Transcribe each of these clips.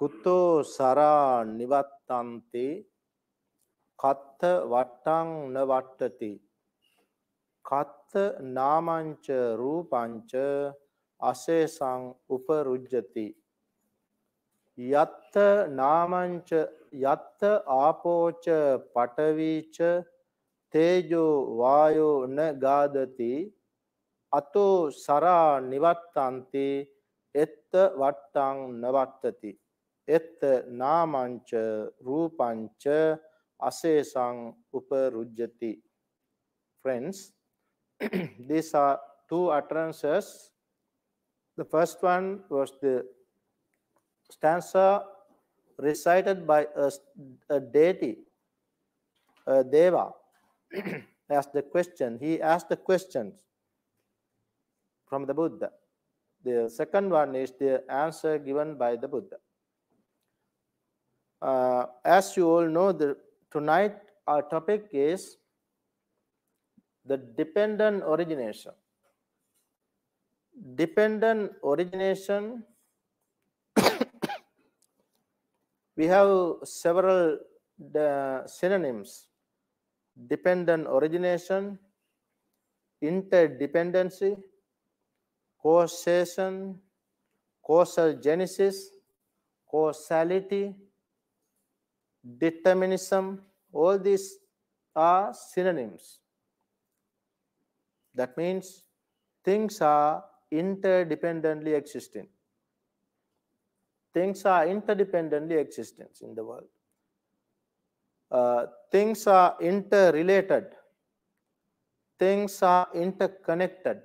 කුතෝ සරා නිවත්තන්තේ කත්ත වට්ටං නවට්ටති කත්ත නාමංච රූපංච අසේසං උපරුජ්ජති යත්ත නාමංච යත්ත ආපෝච පටවීච තේජෝ වායෝ න ගාදති අතෝ සරා නිවත්තන්ති එත්ත වට්ටං නවත්තති එත් නාමංච රූපංච අසේසං uparujjati friends these are two utterances the first one was the stanza recited by a, a deity a deva asked the question he asked the questions from the buddha the second one is the answer given by the buddha uh, as you all know, the, tonight our topic is the dependent origination. Dependent origination, we have several synonyms. Dependent origination, interdependency, causation, causal genesis, causality, determinism, all these are synonyms. That means things are interdependently existing. Things are interdependently existent in the world. Uh, things are interrelated. Things are interconnected.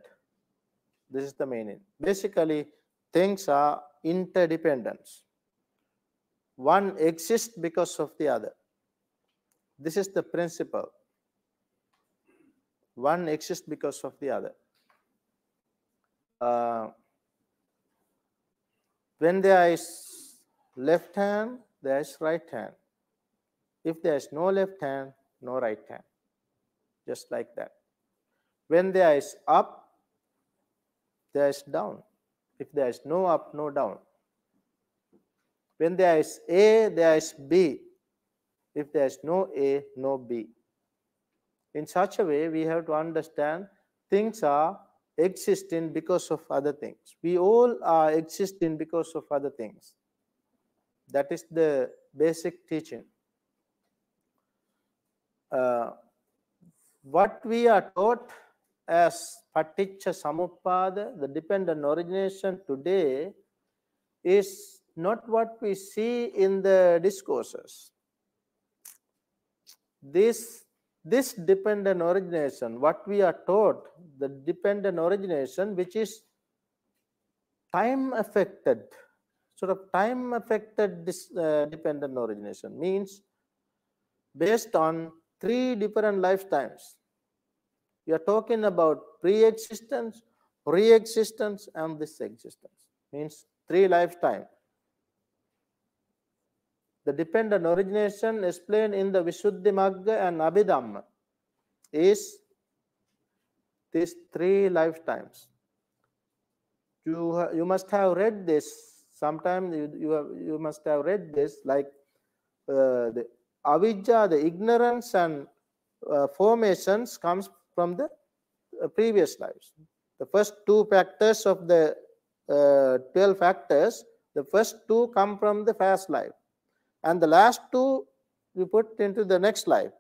This is the meaning. Basically, things are interdependence. One exists because of the other. This is the principle. One exists because of the other. Uh, when there is left hand, there is right hand. If there is no left hand, no right hand. Just like that. When there is up, there is down. If there is no up, no down. When there is A, there is B. If there is no A, no B. In such a way, we have to understand things are existing because of other things. We all are existing because of other things. That is the basic teaching. Uh, what we are taught as Paticca Samuppada, the dependent origination today, is not what we see in the discourses. This, this dependent origination, what we are taught, the dependent origination, which is time affected, sort of time affected dis, uh, dependent origination, means based on three different lifetimes. We are talking about pre-existence, re-existence, and this existence. Means three lifetimes the dependent origination explained in the Vishuddhi Magga and Abhidhamma is these three lifetimes. You, you must have read this. Sometimes you, you, have, you must have read this like uh, the avijja, the ignorance and uh, formations comes from the uh, previous lives. The first two factors of the uh, 12 factors, the first two come from the past life and the last two we put into the next life.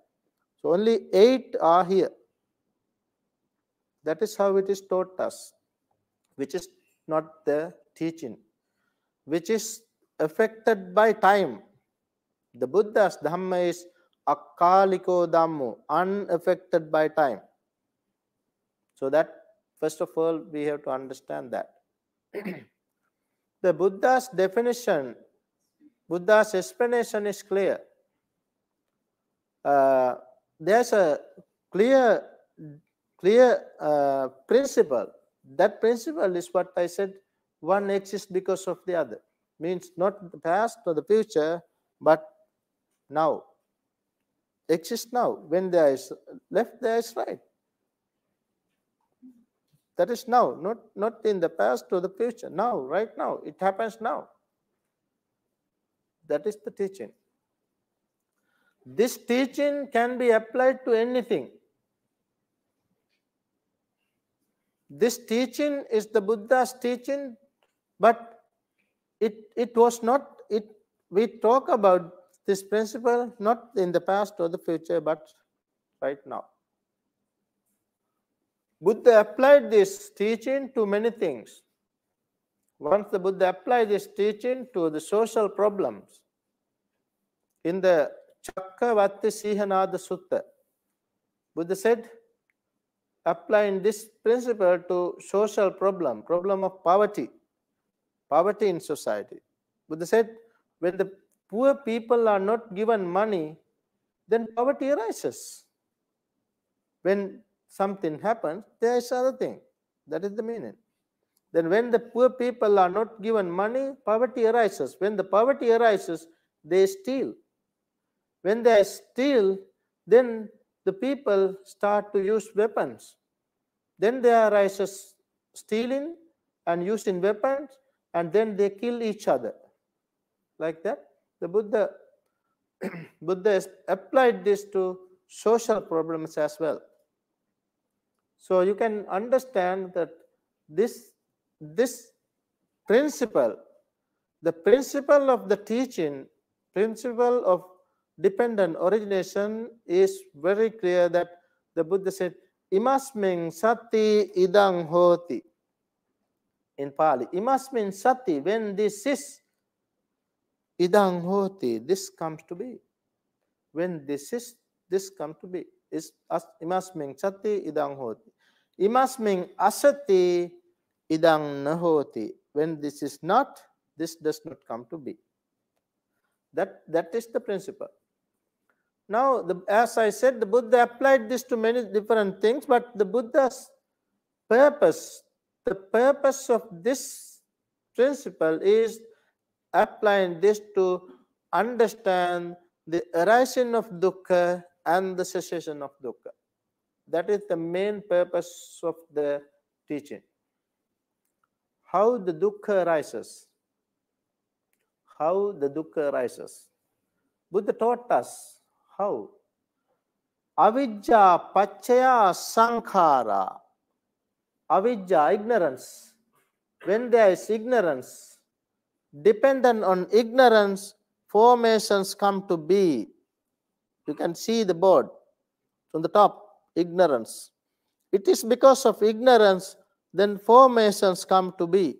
So only eight are here. That is how it is taught us, which is not the teaching, which is affected by time. The Buddha's Dhamma is akaliko Dhammo, unaffected by time. So that, first of all, we have to understand that. the Buddha's definition Buddha's explanation is clear. Uh, there's a clear, clear uh, principle. That principle is what I said. One exists because of the other. Means not the past or the future, but now. Exists now. When there is left, there is right. That is now, not not in the past or the future. Now, right now, it happens now. That is the teaching. This teaching can be applied to anything. This teaching is the Buddha's teaching, but it, it was not, it we talk about this principle not in the past or the future, but right now. Buddha applied this teaching to many things. Once the Buddha applied this teaching to the social problems, in the Chakravati Sihanada Sutta, Buddha said, applying this principle to social problem, problem of poverty, poverty in society. Buddha said, when the poor people are not given money, then poverty arises. When something happens, there is other thing. That is the meaning. Then when the poor people are not given money, poverty arises. When the poverty arises, they steal. When they steal, then the people start to use weapons. Then there arises stealing and using weapons, and then they kill each other. Like that, the Buddha, Buddha applied this to social problems as well. So you can understand that this this principle, the principle of the teaching, principle of dependent origination is very clear that the Buddha said, Imasmin sati idang hoti. In Pali, Imasmin sati, when this is idang hoti, this comes to be. When this is, this comes to be. Is imasmin sati idang hoti. Imasmin asati idang nahoti. When this is not, this does not come to be. That, that is the principle. Now, the, as I said, the Buddha applied this to many different things, but the Buddha's purpose, the purpose of this principle is applying this to understand the arising of dukkha and the cessation of dukkha. That is the main purpose of the teaching how the dukkha arises. How the dukkha arises. Buddha taught us how. Avijja pachaya sankhara. Avijja, ignorance. When there is ignorance, dependent on ignorance, formations come to be. You can see the board from the top, ignorance. It is because of ignorance then formations come to be.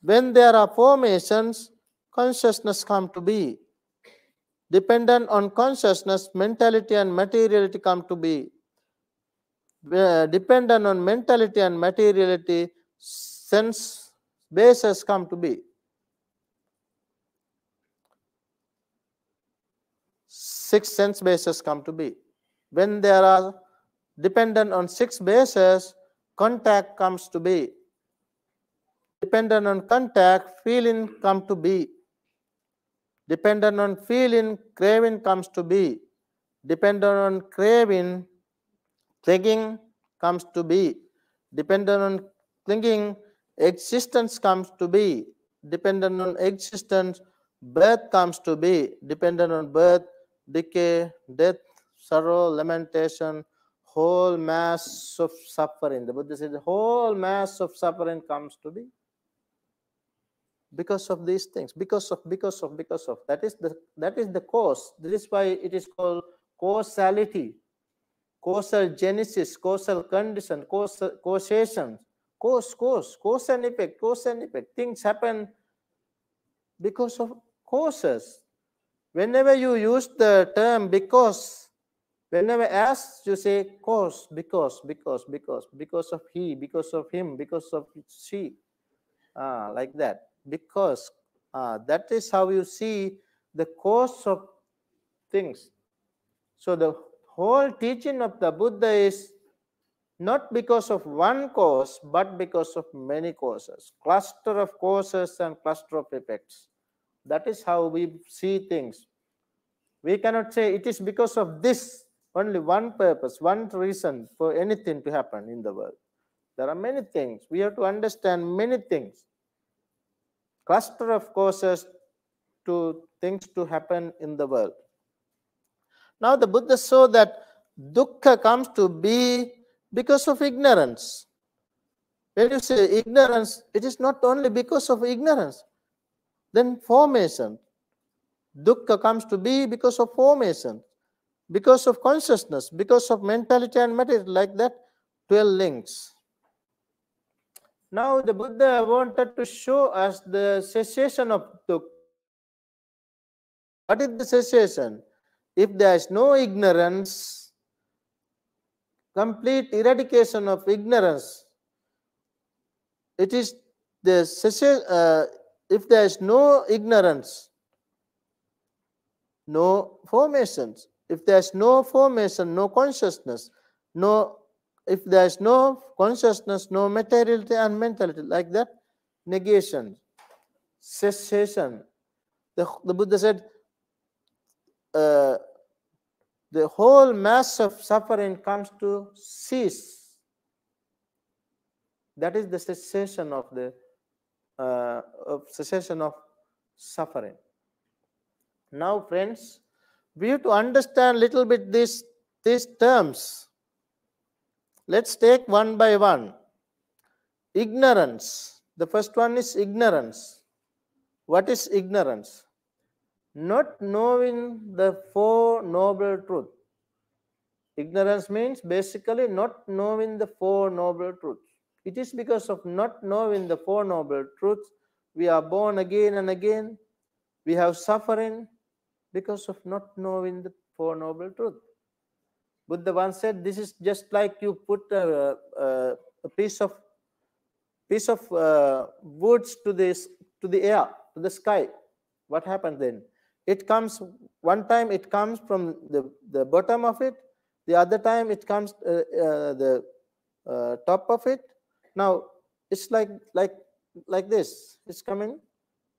When there are formations, consciousness come to be. Dependent on consciousness, mentality and materiality come to be. Dependent on mentality and materiality, sense bases come to be. Six sense bases come to be. When there are dependent on six bases, contact comes to be. Dependent on contact, feeling comes to be. Dependent on feeling, craving comes to be. Dependent on craving, thinking comes to be. Dependent on thinking, existence comes to be. Dependent on existence, birth comes to be. Dependent on birth, decay, death, sorrow, lamentation, whole mass of suffering. The Buddha said the whole mass of suffering comes to be because of these things, because of, because of, because of. That is the that is the cause. This is why it is called causality, causal genesis, causal condition, causal causation, cause, cause, cause and effect, cause and effect. Things happen because of causes. Whenever you use the term because Whenever asked, you say, cause, because, because, because, because of he, because of him, because of she. Uh, like that. Because uh, that is how you see the cause of things. So the whole teaching of the Buddha is not because of one cause, but because of many causes, cluster of causes and cluster of effects. That is how we see things. We cannot say it is because of this only one purpose, one reason for anything to happen in the world. There are many things. We have to understand many things. Cluster of causes to things to happen in the world. Now the Buddha saw that dukkha comes to be because of ignorance. When you say ignorance, it is not only because of ignorance. Then formation. Dukkha comes to be because of formation because of consciousness, because of mentality and matter, like that, 12 links. Now the Buddha wanted to show us the cessation of dukkha. What is the cessation? If there is no ignorance, complete eradication of ignorance, it is the cessation, uh, if there is no ignorance, no formations if there's no formation, no consciousness, no if there's no consciousness, no materiality and mentality, like that, negation, cessation. The, the Buddha said, uh, the whole mass of suffering comes to cease. That is the cessation of the uh, of cessation of suffering. Now, friends, we have to understand little bit this these terms let's take one by one ignorance the first one is ignorance what is ignorance not knowing the four noble truths. ignorance means basically not knowing the four noble truths it is because of not knowing the four noble truths we are born again and again we have suffering because of not knowing the Four Noble Truths. Buddha once said, this is just like you put a, a, a piece of piece of uh, woods to this to the air, to the sky. What happens then? It comes one time it comes from the, the bottom of it, the other time it comes uh, uh, the uh, top of it. Now it's like like like this. It's coming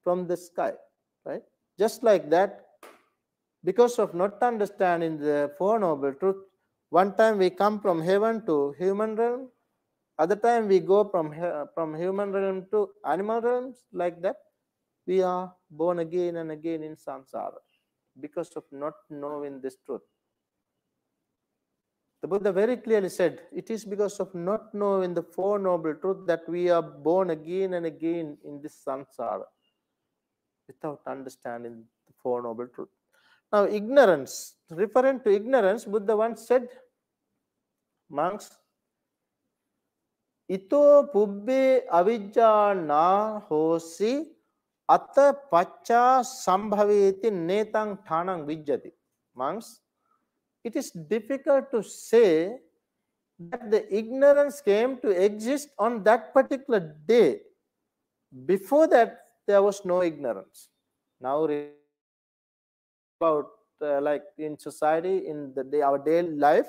from the sky, right? Just like that, because of not understanding the Four Noble Truths, one time we come from heaven to human realm, other time we go from, from human realm to animal realms, like that. We are born again and again in samsara because of not knowing this truth. The Buddha very clearly said, it is because of not knowing the Four Noble Truths that we are born again and again in this samsara without understanding the Four Noble Truths. Now, ignorance, referring to ignorance, Buddha once said, monks, ito pubbe na hosi atta pacha sambhaveti netang thanang vijjati. Monks, it is difficult to say that the ignorance came to exist on that particular day. Before that, there was no ignorance. Now, about uh, like in society in the day, our daily life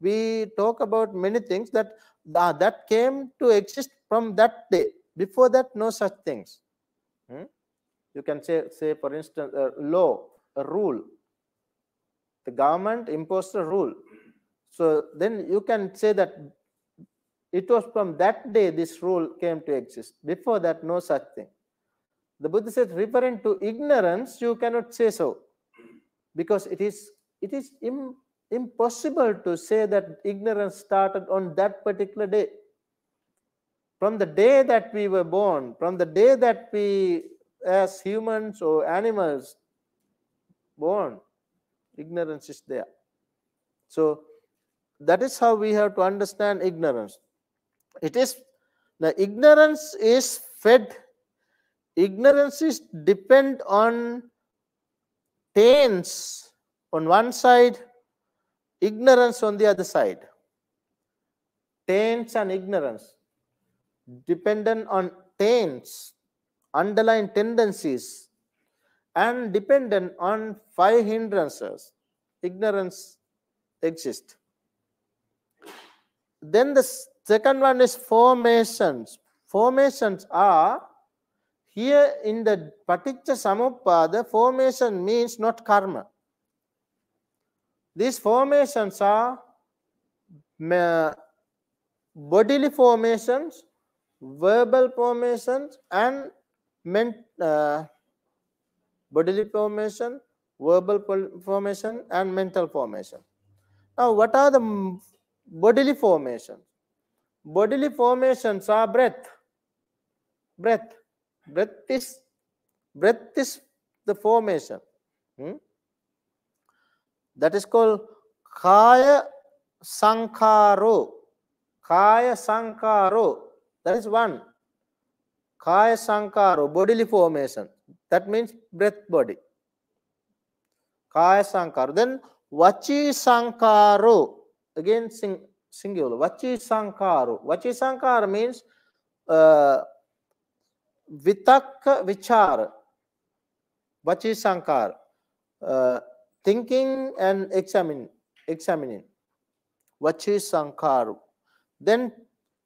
we talk about many things that uh, that came to exist from that day before that no such things hmm? you can say say for instance a uh, law a rule the government imposed a rule so then you can say that it was from that day this rule came to exist before that no such thing the buddha says referring to ignorance you cannot say so because it is it is Im impossible to say that ignorance started on that particular day from the day that we were born from the day that we as humans or animals born ignorance is there so that is how we have to understand ignorance it is the ignorance is fed ignorance is depend on pains on one side, ignorance on the other side. Taints and ignorance, dependent on taints, underlying tendencies, and dependent on five hindrances. Ignorance exists. Then the second one is formations. Formations are here in the Paticca Samuppada, formation means not karma. These formations are bodily formations, verbal formations, and ment, uh, bodily formation, verbal formation, and mental formation. Now, what are the bodily formations? Bodily formations are breath, breath, breath is breath is the formation. Hmm? That is called kaya sankaro. Kaya sankaro. That is one. Kaya sankaro, bodily formation. That means breath body. Kaya sankaro. Then vachi sankaro. Again sing, singular. Vachi sankaro. Vachi means uh, vitak vichar vachi sankar uh, thinking and examine examining vachi sankar then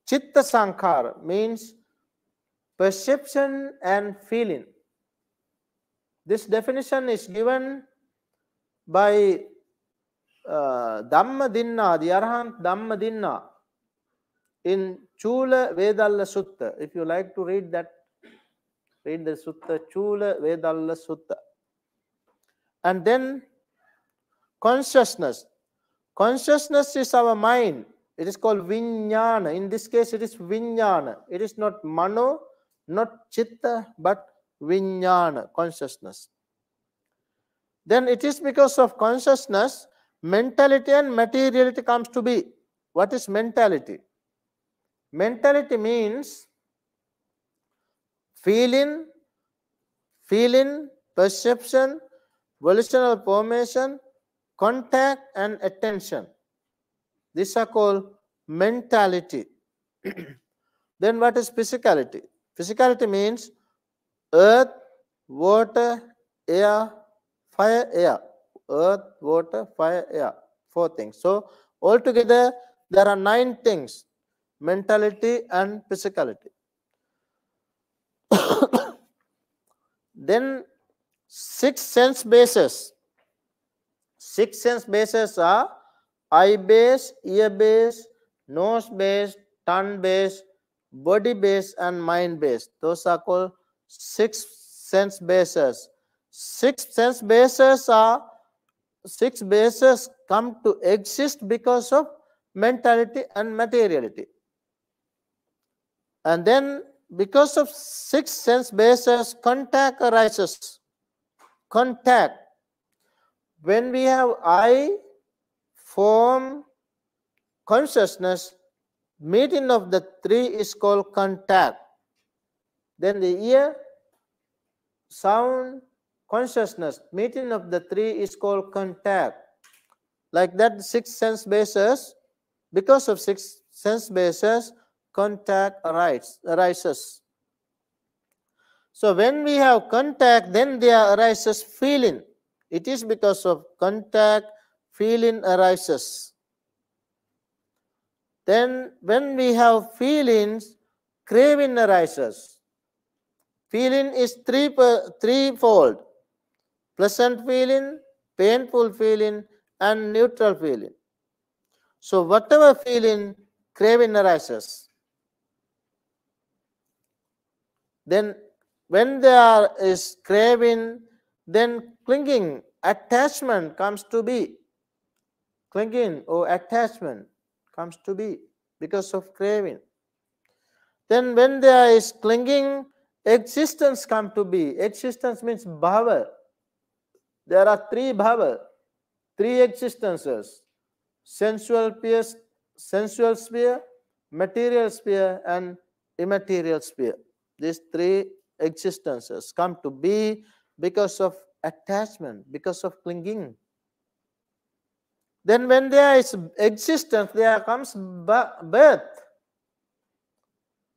chitta sankar means perception and feeling this definition is given by uh, Dhamma Dinna, the Arhant Dhamma Dinna in Chula Vedalla Sutta. If you like to read that Read the Sutta, Chula Vedalla Sutta. And then consciousness. Consciousness is our mind. It is called Vijnana. In this case, it is Vijnana. It is not Mano, not Chitta, but Vijnana, consciousness. Then it is because of consciousness, mentality and materiality comes to be. What is mentality? Mentality means feeling, feeling, perception, volitional formation, contact, and attention. These are called mentality. then what is physicality? Physicality means earth, water, air, fire, air. Earth, water, fire, air. Four things. So altogether, there are nine things mentality and physicality. then six sense bases. Six sense bases are eye base, ear base, nose base, tongue base, body base, and mind base. Those are called six sense bases. Six sense bases are six bases come to exist because of mentality and materiality. And then because of six sense bases, contact arises. Contact. When we have eye, form, consciousness, meeting of the three is called contact. Then the ear, sound, consciousness, meeting of the three is called contact. Like that, six sense bases, because of six sense bases, contact arises. arises. So when we have contact, then there arises feeling. It is because of contact, feeling arises. Then when we have feelings, craving arises. Feeling is three threefold. Pleasant feeling, painful feeling, and neutral feeling. So whatever feeling, craving arises. then when there is craving then clinging attachment comes to be clinging or attachment comes to be because of craving then when there is clinging existence comes to be existence means bhava there are three bhava three existences sensual sensual sphere material sphere and immaterial sphere these three existences come to be because of attachment, because of clinging. Then, when there is existence, there comes birth.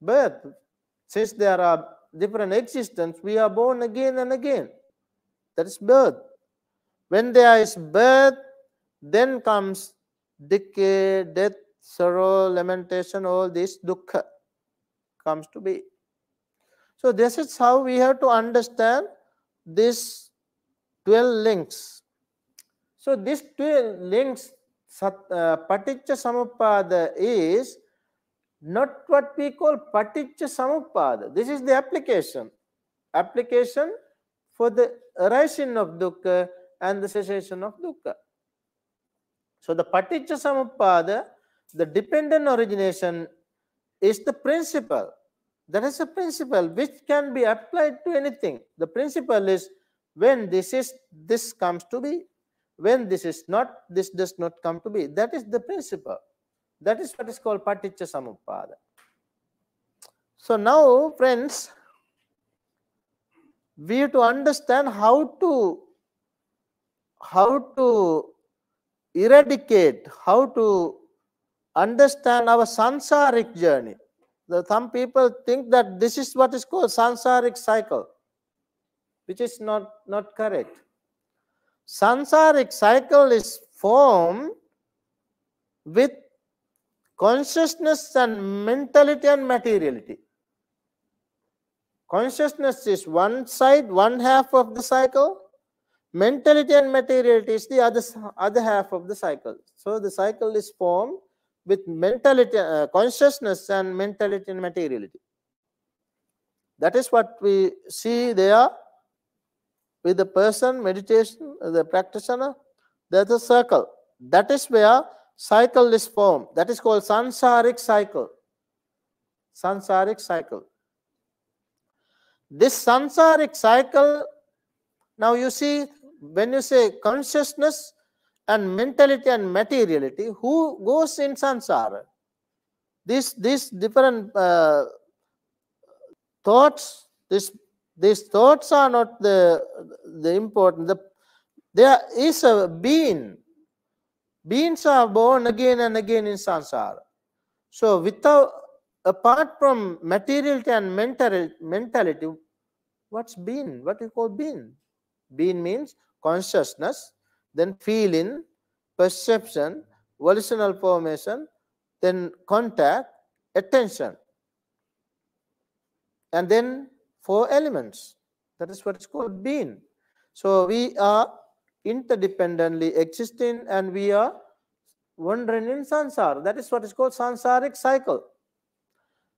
Birth. Since there are different existences, we are born again and again. That is birth. When there is birth, then comes decay, death, sorrow, lamentation, all this dukkha comes to be. So this is how we have to understand these 12 links. So this 12 links, uh, Paticca Samuppada is not what we call Paticca Samuppada. This is the application. Application for the arising of dukkha and the cessation of dukkha. So the Paticca Samuppada, the dependent origination is the principle that is a principle which can be applied to anything. The principle is when this is, this comes to be. When this is not, this does not come to be. That is the principle. That is what is called Paticca Samuppada. So now, friends, we have to understand how to how to eradicate, how to understand our sansaric journey the, some people think that this is what is called sansaric cycle, which is not, not correct. Sansaric cycle is formed with consciousness and mentality and materiality. Consciousness is one side, one half of the cycle. Mentality and materiality is the other, other half of the cycle. So the cycle is formed with mentality, uh, consciousness and mentality and materiality. That is what we see there with the person, meditation, uh, the practitioner. There's a circle. That is where cycle is formed. That is called samsaric cycle. Samsaric cycle. This samsaric cycle, now you see, when you say consciousness, and mentality and materiality who goes in sansara. These this different uh, thoughts, this these thoughts are not the the important. The, there is a being. Beings are born again and again in sansara. So without apart from materiality and mental mentality, what's being? What you call being? Being means consciousness, then feeling, perception, volitional formation, then contact, attention. And then four elements. That is what is called being. So we are interdependently existing and we are wandering in sansara. That is what is called sansaric cycle.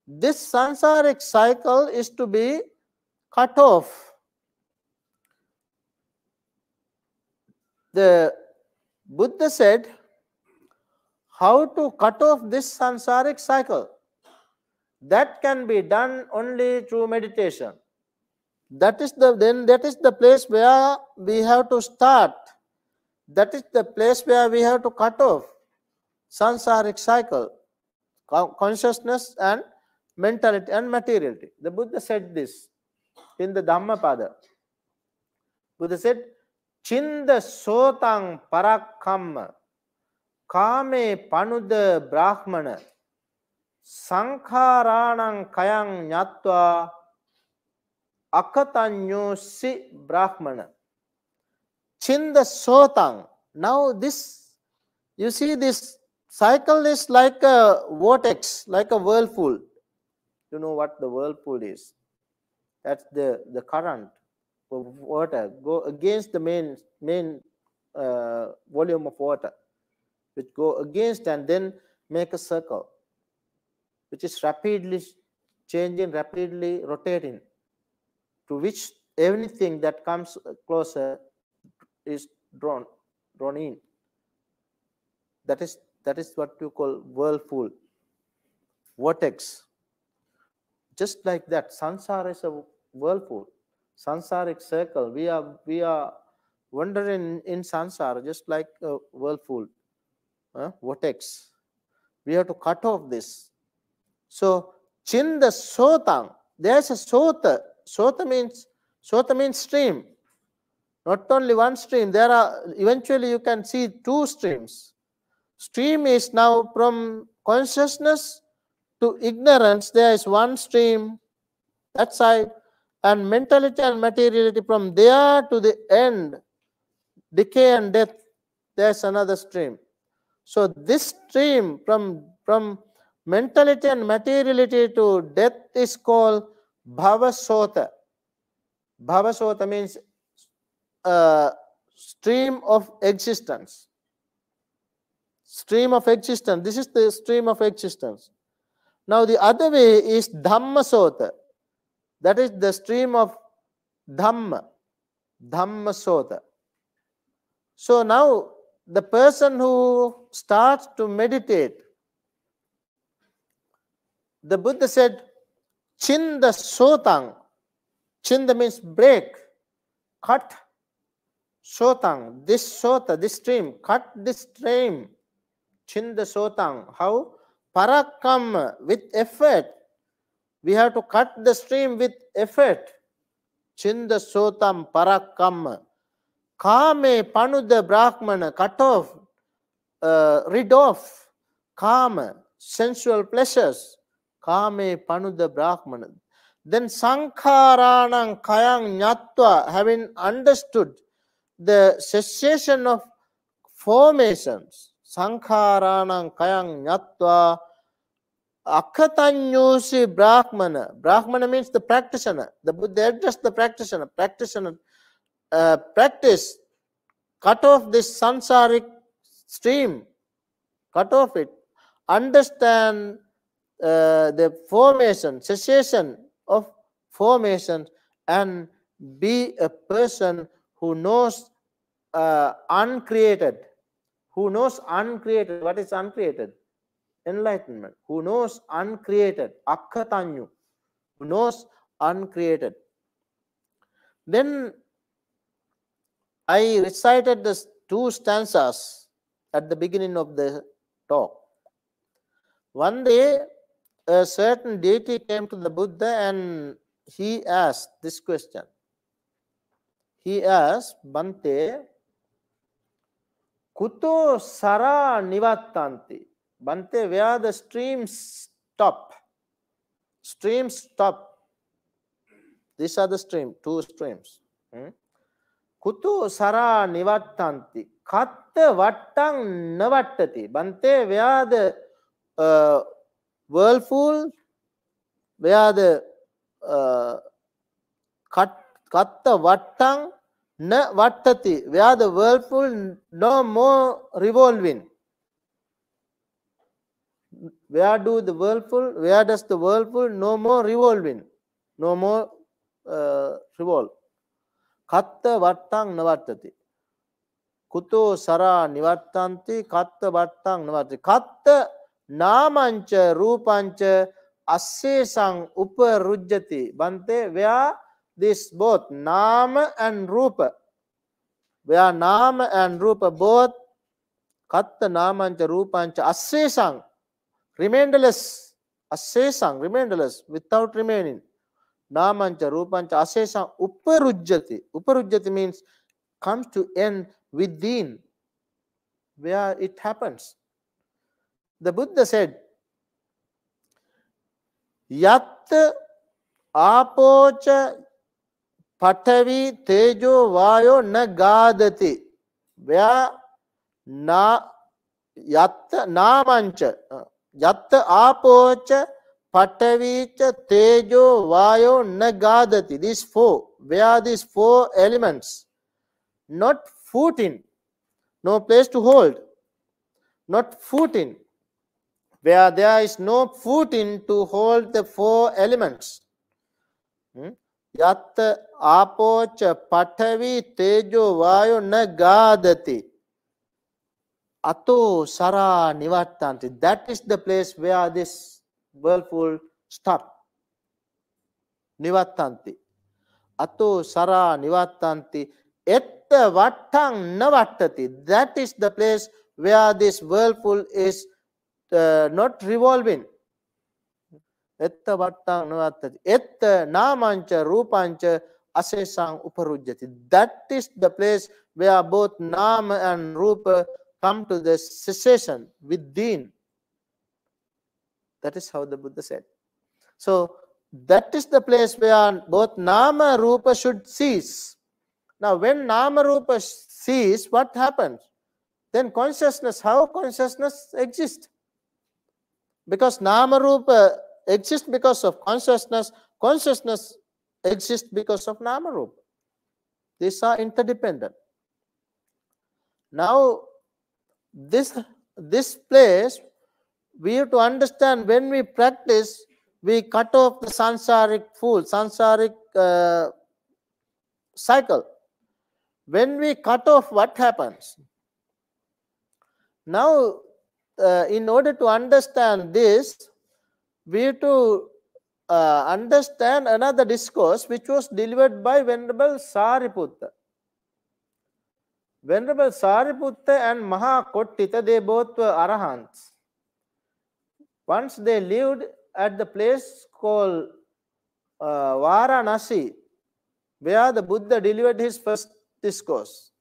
This sansaric cycle is to be cut off the Buddha said how to cut off this samsaric cycle. That can be done only through meditation. That is the then that is the place where we have to start. That is the place where we have to cut off samsaric cycle, consciousness and mentality and materiality. The Buddha said this in the Dhammapada. Buddha said, චින්ද සෝතං පරක්කම්ම කාමේ පනුද බ්‍රාහ්මණ සංඛාරාණං කයං ඥත්වා අකතඤ්ඤෝසි බ්‍රාහ්මණ චින්ද සෝතං now this you see this cycle is like a vortex like a whirlpool you know what the whirlpool is that's the the current water go against the main main uh, volume of water which go against and then make a circle which is rapidly changing rapidly rotating to which anything that comes uh, closer is drawn drawn in that is that is what you call whirlpool vortex just like that sansara is a whirlpool Sansaric circle. We are we are wandering in sansara, just like a whirlpool, vortex. We have to cut off this. So chinda sotam. There's a sota. Sota means sota means stream. Not only one stream. There are eventually you can see two streams. Stream is now from consciousness to ignorance. There is one stream. That side and mentality and materiality from there to the end decay and death there's another stream so this stream from from mentality and materiality to death is called bhavasota bhavasota means a uh, stream of existence stream of existence this is the stream of existence now the other way is dhammasota that is the stream of Dhamma, Dhamma Sota. So now the person who starts to meditate, the Buddha said, Chinda Sotang. Chinda means break, cut Sotang, this Sota, this stream, cut this stream. Chinda Sotang. How? Parakam, with effort we have to cut the stream with effort. Chinda sotam parakam. Kame panuda brahmana, cut off, uh, rid off. Kama, sensual pleasures. Kame panuda brahmana. Then sankharanam kayang nyatva, having understood the cessation of formations. Sankharanam kayang nyatva. Akatanyusi Brahmana. Brahmana means the practitioner. The, Buddha addressed the practitioner. Practitioner uh, practice. Cut off this sansaric stream. Cut off it. Understand uh, the formation, cessation of formation, and be a person who knows uh, uncreated. Who knows uncreated? What is uncreated? enlightenment, who knows uncreated, Akkatanyu, who knows uncreated. Then I recited the two stanzas at the beginning of the talk. One day, a certain deity came to the Buddha and he asked this question. He asked, Bante, Kuto Sara Nivattanti. Bante, where the streams stop. Streams stop. These are the stream, two streams. Hmm? Kutu sara nivattanti. Katta vattang navattati. Bante, where the uh, whirlpool, where the uh, cut, katta vattang na vattati. Where the whirlpool no more revolving. where do the whirlpool where does the whirlpool no more revolving no more uh, revolve katta vattang navattati kuto sara nivattanti katta vattang navattati katta namancha rupancha assesang uparujjati bante where this both nama and rupa where nama and rupa both katta namancha rupancha assesang remainderless, asesang, remainderless, without remaining. Namancha, Rupancha, asesang, uparujjati. Uparujjati means comes to end within where it happens. The Buddha said, Yatta apocha patavi tejo vayo nagadati. Where na yatta namancha. Uh, යත්ත ආපෝච පටවීච තේජෝ වායෝ නගාදති this four where these four elements not foot in no place to hold not foot in where there is no foot in to hold the four elements hmm? යත්ත ආපෝච පටවි තේජෝ වායෝ නගාදති Ato Sara Nivattanti. That is the place where this whirlpool stop. Nivattanti. Ato Sara Nivattanti. Etta Vattang Navattati. That is the place where this whirlpool is uh, not revolving. එත්ත වට්ටා නොවත්තති. එත්ත නාමංච රූපංච අසේසං උපරුජ්ජති. That is the place where both nama and rupa come to the cessation within. That is how the Buddha said. So that is the place where both Nama Rupa should cease. Now, when Nama Rupa cease, what happens? Then consciousness, how consciousness exists? Because Nama Rupa exists because of consciousness, consciousness exists because of Nama Rupa. These are interdependent. Now, this this place we have to understand when we practice we cut off the sansaric fool sansaric uh, cycle when we cut off what happens now uh, in order to understand this we have to uh, understand another discourse which was delivered by venerable sariputta Venerable Sariputta and Mahakottita, they both were Arahants. Once they lived at the place called uh, Varanasi, where the Buddha delivered his first discourse.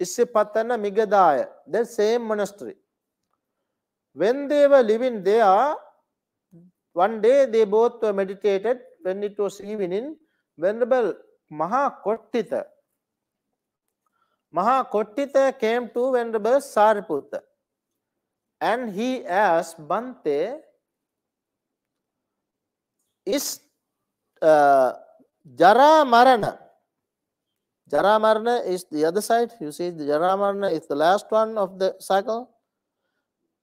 Isipatana Migadaya, the same monastery. When they were living there, one day they both were meditated when it was evening. Venerable Mahakottita, Mahakoti came to venerable Sariputta and he asked Bante, is uh, Jara Marana, Jara Marana is the other side, you see the Jara Marana is the last one of the cycle.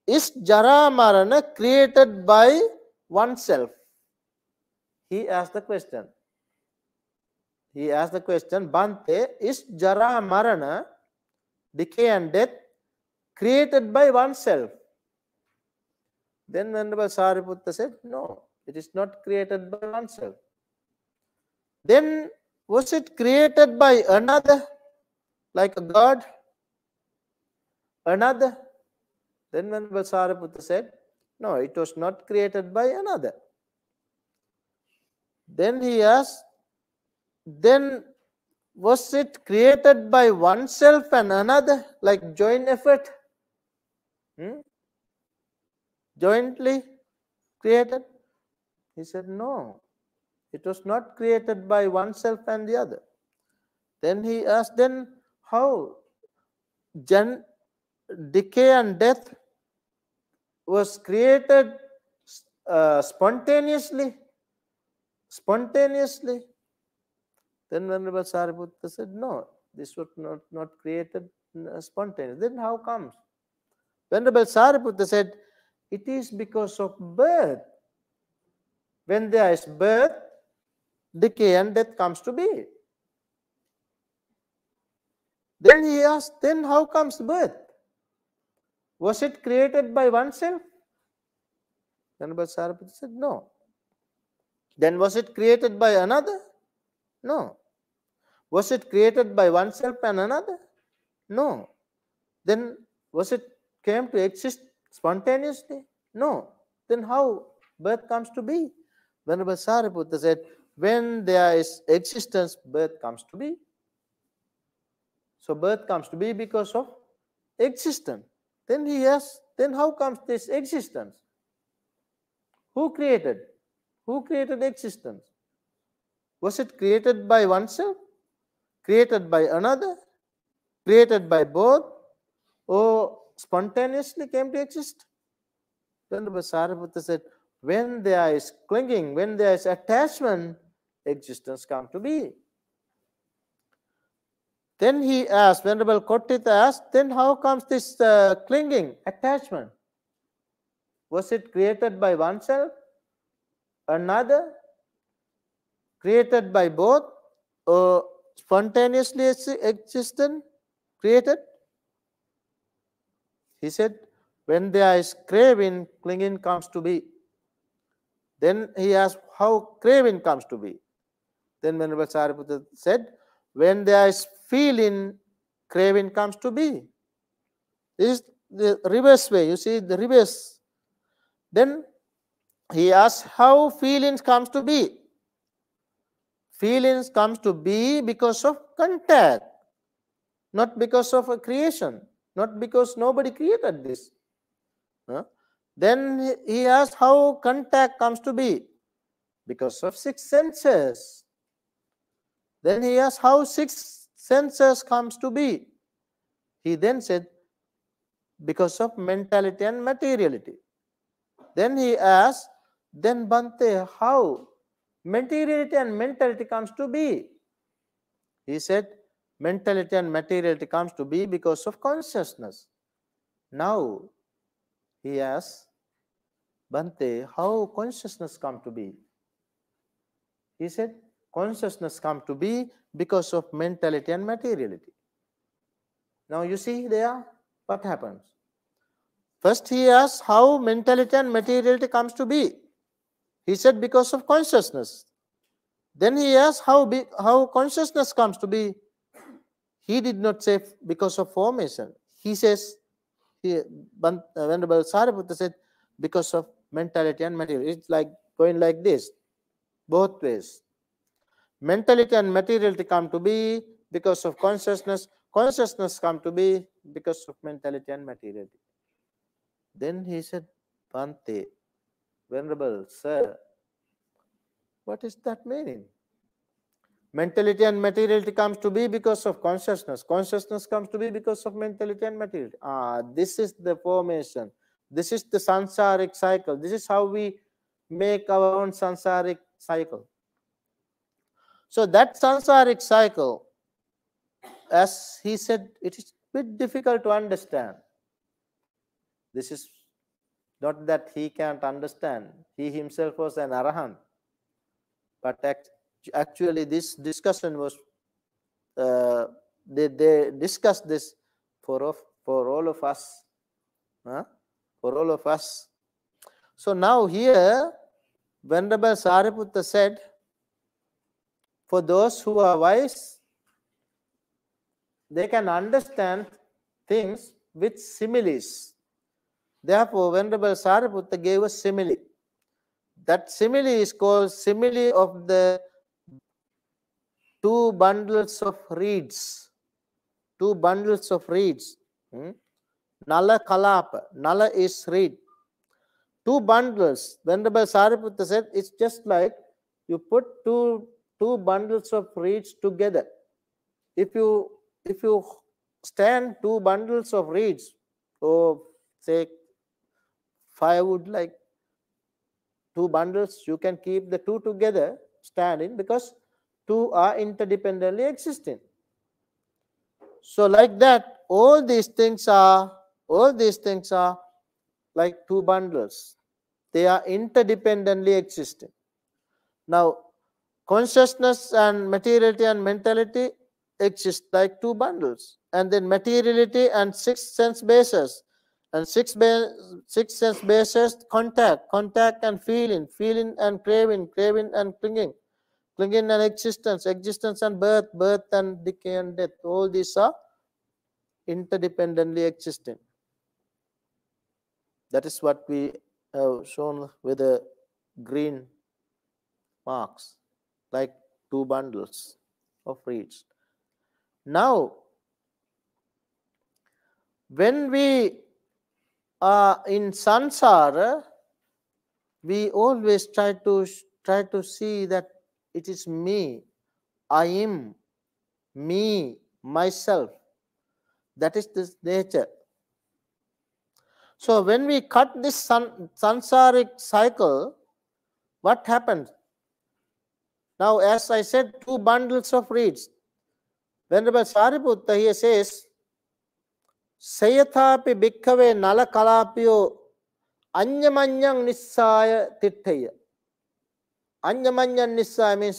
Is Jara Marana created by oneself? He asked the question he asked the question Bante, is Jara Marana, decay and death, created by oneself? Then Venerable Sariputta said, No, it is not created by oneself. Then was it created by another, like a god? Another? Then Venerable Sariputta said, No, it was not created by another. Then he asked, then was it created by oneself and another like joint effort hmm? jointly created he said no it was not created by oneself and the other then he asked then how gen decay and death was created uh, spontaneously spontaneously then Venerable Sariputta said, no, this was not, not created uh, spontaneously. Then how comes? Venerable Sariputta said, it is because of birth. When there is birth, decay and death comes to be. Then he asked, then how comes birth? Was it created by oneself? Venerable Sariputta said, no. Then was it created by another? No. Was it created by oneself and another? No. Then was it came to exist spontaneously? No. Then how birth comes to be? Venerable Sariputta said, when there is existence, birth comes to be. So birth comes to be because of existence. Then he asks, then how comes this existence? Who created? Who created existence? Was it created by oneself? created by another, created by both, or oh, spontaneously came to exist? Then the Sariputta said, when there is clinging, when there is attachment, existence comes to be. Then he asked, Venerable Kottita asked, then how comes this uh, clinging, attachment? Was it created by oneself, another, created by both, or spontaneously existent, created? He said, when there is craving, clinging comes to be. Then he asked how craving comes to be. Then Venerable Sariputta said, when there is feeling, craving comes to be. This is the reverse way. You see the reverse. Then he asked, how feelings comes to be. Feelings comes to be because of contact, not because of a creation, not because nobody created this. Huh? Then he asked how contact comes to be because of six senses. Then he asked how six senses comes to be. He then said because of mentality and materiality. Then he asked, then Bante, how materiality and mentality comes to be. He said, mentality and materiality comes to be because of consciousness. Now, he asks, Bhante, how consciousness come to be? He said, consciousness come to be because of mentality and materiality. Now you see there what happens. First he asks how mentality and materiality comes to be. He said because of consciousness. Then he asked how be, how consciousness comes to be. He did not say because of formation. He says, he, uh, Venerable Sariputta said, because of mentality and material. It's like going like this, both ways. Mentality and materiality come to be because of consciousness. Consciousness come to be because of mentality and materiality. Then he said, Pante, Venerable Sir, what is that meaning? Mentality and materiality comes to be because of consciousness. Consciousness comes to be because of mentality and materiality. Ah, this is the formation. This is the sansaric cycle. This is how we make our own sansaric cycle. So that sansaric cycle, as he said, it is a bit difficult to understand. This is not that he can't understand. He himself was an arahant. But actually, this discussion was uh, they, they discussed this for of, for all of us, huh? for all of us. So now here, Venerable Sariputta said, for those who are wise, they can understand things with similes. Therefore, Venerable Sariputta gave a simile. That simile is called simile of the two bundles of reeds. Two bundles of reeds. Hmm? Nala Kalapa. Nala is reed. Two bundles. Venerable Sariputta said it's just like you put two two bundles of reeds together. If you if you stand two bundles of reeds or say firewood like two bundles, you can keep the two together standing because two are interdependently existing. So like that, all these things are, all these things are like two bundles. They are interdependently existing. Now, consciousness and materiality and mentality exist like two bundles. And then materiality and six sense bases and six, six sense bases, contact, contact and feeling, feeling and craving, craving and clinging, clinging and existence, existence and birth, birth and decay and death. All these are interdependently existing. That is what we have shown with the green marks, like two bundles of reeds. Now, when we uh, in sansara, we always try to try to see that it is me, I am, me, myself. That is this nature. So when we cut this san sansaric cycle, what happens? Now, as I said, two bundles of reeds. Venerable Sariputta here says, සේතාපි භික්කවේ Nala Kalapio අං්්‍යමං්ඥං නිස්සාය තිට්ටය. අං්්‍යමං්ඥන් නිසා means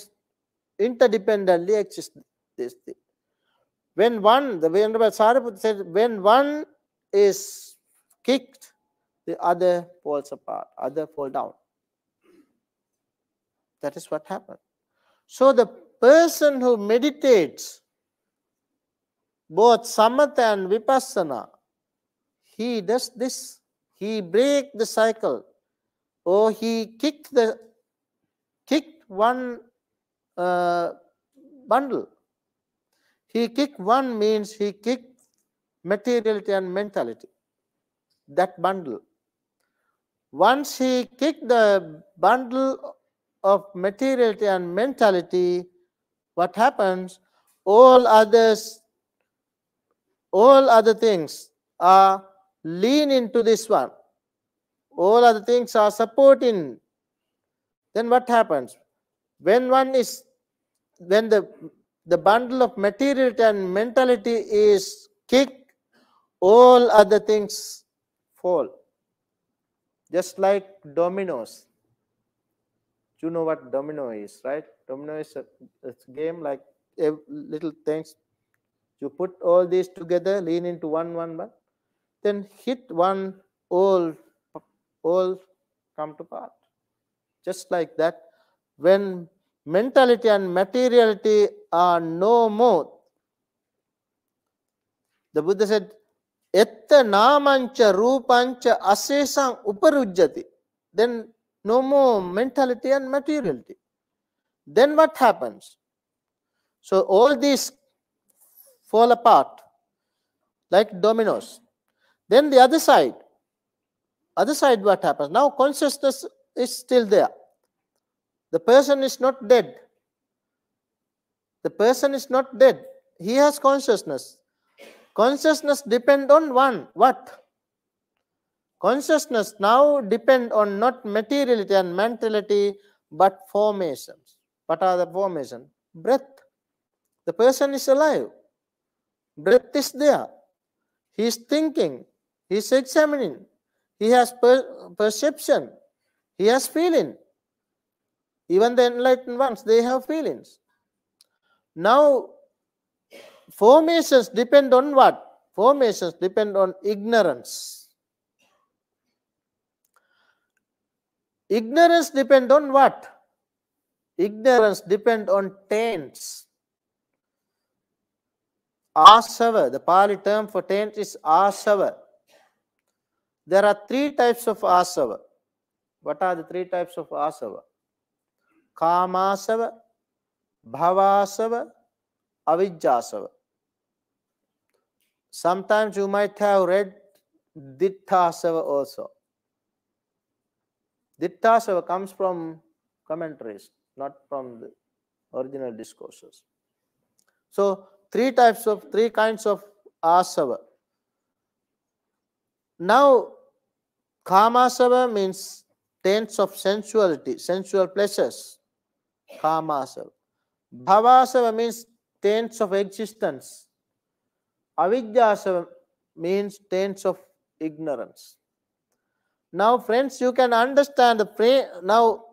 interdependently exist this thing. When one, the Venerable Sariputta said, when one is kicked, the other falls apart, other fall down. That is what happened. So the person who meditates both samatha and vipassana he does this he break the cycle or he kicked the kicked one uh, bundle he kicked one means he kicked materiality and mentality that bundle once he kicked the bundle of materiality and mentality what happens all others all other things are lean into this one all other things are supporting then what happens when one is when the the bundle of material and mentality is kicked all other things fall just like dominoes you know what domino is right domino is a, a game like little things you put all these together, lean into one, one, one. Then hit one, all, all come to part. Just like that. When mentality and materiality are no more, the Buddha said, Etta namancha rupancha asesang uparujjati. Then no more mentality and materiality. Then what happens? So all these fall apart like dominoes. Then the other side, other side what happens? Now consciousness is still there. The person is not dead. The person is not dead. He has consciousness. Consciousness depend on one. What? Consciousness now depend on not materiality and mentality, but formations. What are the formations? Breath. The person is alive. Breath is there. He is thinking. He is examining. He has per perception. He has feeling. Even the enlightened ones, they have feelings. Now, formations depend on what? Formations depend on ignorance. Ignorance depend on what? Ignorance depend on taints. Asava, the Pali term for taint is asava. There are three types of asava. What are the three types of asava? Kamasava, bhavasava, asava. Sometimes you might have read asava also. asava comes from commentaries, not from the original discourses. So three types of three kinds of asava. Now, kamasava means taints of sensuality, sensual pleasures. Kamasava. Bhavasava means taints of existence. asava means taints of ignorance. Now, friends, you can understand the pre. Now,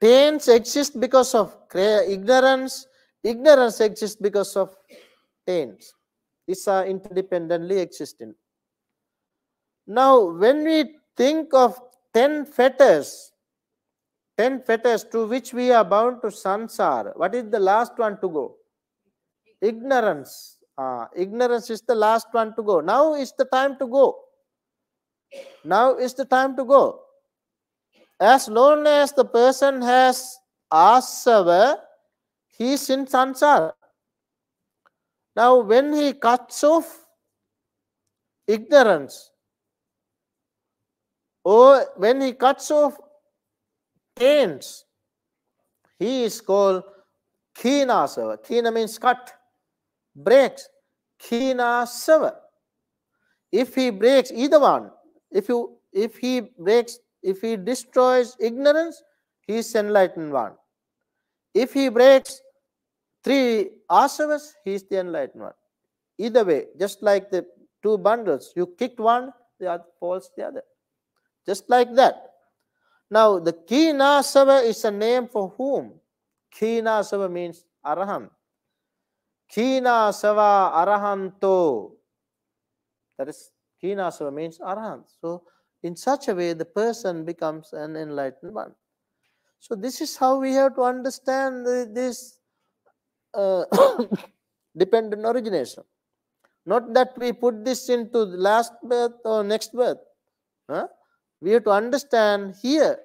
taints exist because of ignorance, Ignorance exists because of pains. These are interdependently existent. Now, when we think of 10 fetters, 10 fetters to which we are bound to sansar, what is the last one to go? Ignorance. Uh, ignorance is the last one to go. Now is the time to go. Now is the time to go. As long as the person has asava, he in answer. Now, when he cuts off ignorance, or when he cuts off pains, he is called Khinasava. Kina means cut, breaks. Khinasava. If he breaks either one, if you if he breaks, if he destroys ignorance, he is enlightened one. If he breaks Three asavas, he is the enlightened one. Either way, just like the two bundles, you kicked one, the other falls the other. Just like that. Now, the Kinasava is a name for whom? Kinasava means Arahant. Kinasava Arahanto. That is, Kinasava means Arahant. So, in such a way, the person becomes an enlightened one. So, this is how we have to understand this uh, Dependent origination. Not that we put this into last birth or next birth. Huh? We have to understand here,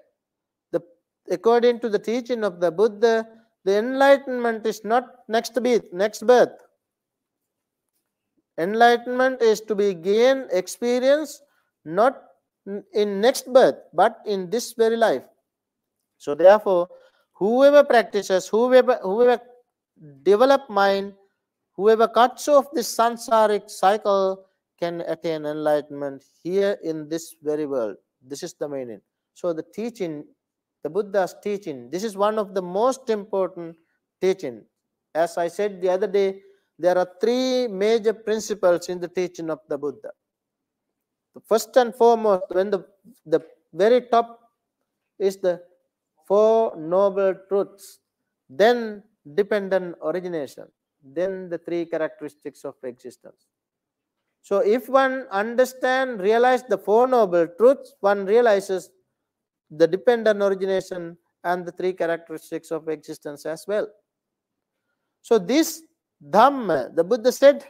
the according to the teaching of the Buddha, the enlightenment is not next birth, next birth. Enlightenment is to be gained experience not in next birth, but in this very life. So therefore, whoever practices, whoever whoever developed mind, whoever cuts off this samsaric cycle can attain enlightenment here in this very world. This is the meaning. So the teaching, the Buddha's teaching, this is one of the most important teaching. As I said the other day, there are three major principles in the teaching of the Buddha. First and foremost, when the, the very top is the Four Noble Truths, then dependent origination then the three characteristics of existence so if one understand realize the four noble truths one realizes the dependent origination and the three characteristics of existence as well so this dhamma the buddha said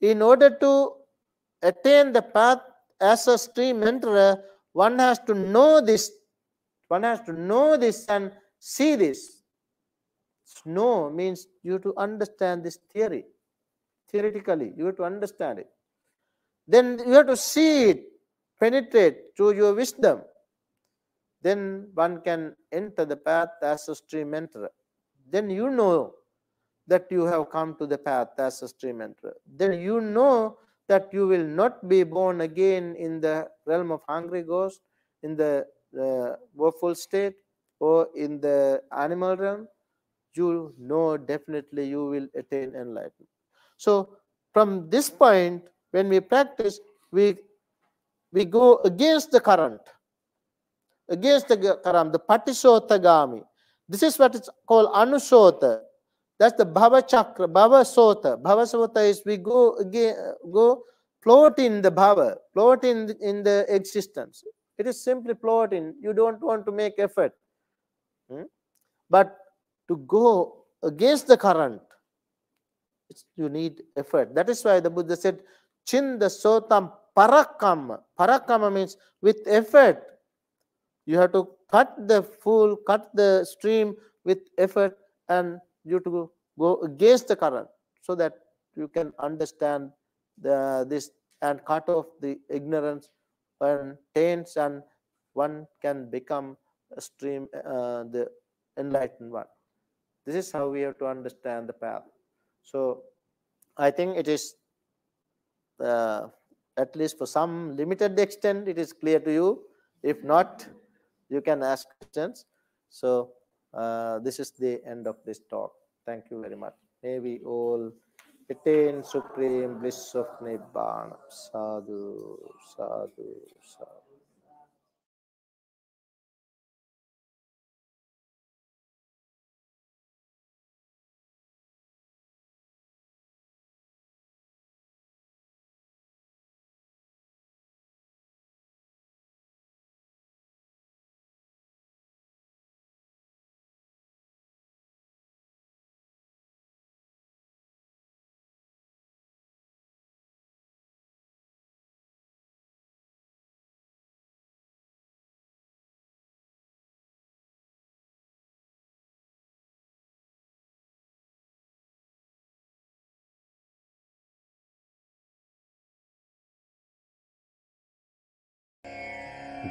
in order to attain the path as a stream enterer one has to know this one has to know this and see this Know means you have to understand this theory. Theoretically, you have to understand it. Then you have to see it, penetrate through your wisdom. Then one can enter the path as a stream enterer. Then you know that you have come to the path as a stream enterer. Then you know that you will not be born again in the realm of hungry ghost, in the uh, woeful state, or in the animal realm, you know definitely you will attain enlightenment. So from this point, when we practice, we we go against the current, against the current, the patisotagami. This is what it's called anusota. That's the bhava chakra, bhava sota. Bhava sota is we go again, go float in the bhava, float in in the existence. It is simply floating. You don't want to make effort. Hmm? But to go against the current, you need effort. That is why the Buddha said, Chinda Sotam Parakam. Parakama means with effort. You have to cut the fool, cut the stream with effort, and you have to go against the current so that you can understand the, this and cut off the ignorance and taints, and one can become a stream, uh, the enlightened one. This is how we have to understand the path. So I think it is, uh, at least for some limited extent, it is clear to you. If not, you can ask questions. So uh, this is the end of this talk. Thank you very much. May we all attain supreme bliss of Nibbana. Sadhu, sadhu, sadhu.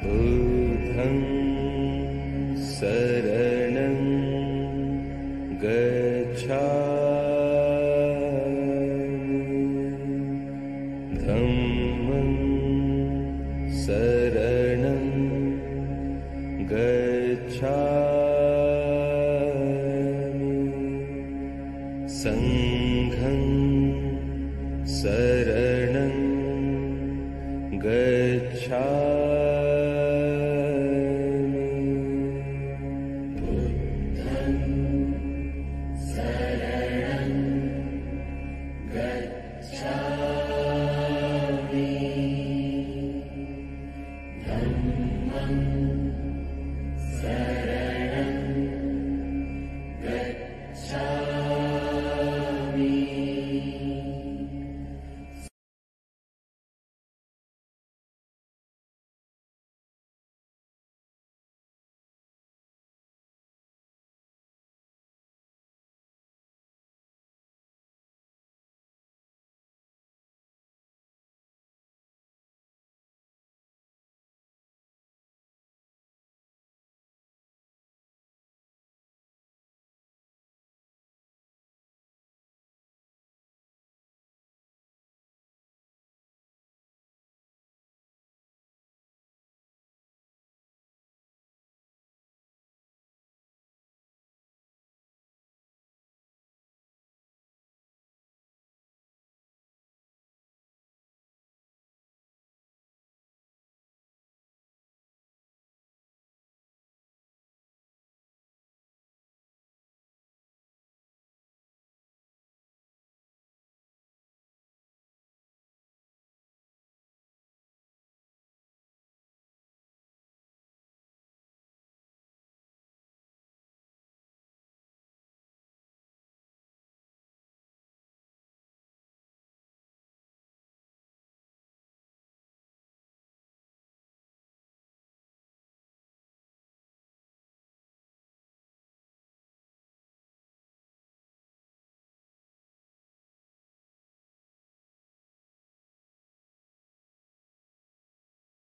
बुधम्